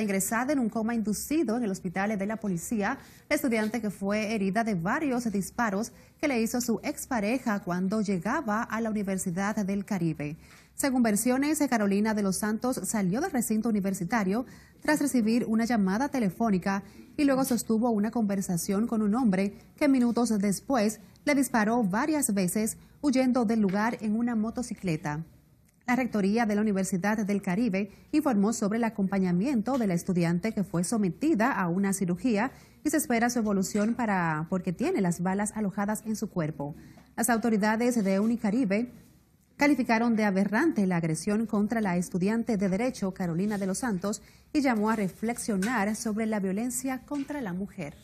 ingresada en un coma inducido en el hospital de la policía, estudiante que fue herida de varios disparos que le hizo su expareja cuando llegaba a la Universidad del Caribe. Según versiones, Carolina de los Santos salió del recinto universitario tras recibir una llamada telefónica y luego sostuvo una conversación con un hombre que minutos después le disparó varias veces huyendo del lugar en una motocicleta. La Rectoría de la Universidad del Caribe informó sobre el acompañamiento de la estudiante que fue sometida a una cirugía y se espera su evolución para, porque tiene las balas alojadas en su cuerpo. Las autoridades de Unicaribe calificaron de aberrante la agresión contra la estudiante de Derecho Carolina de los Santos y llamó a reflexionar sobre la violencia contra la mujer.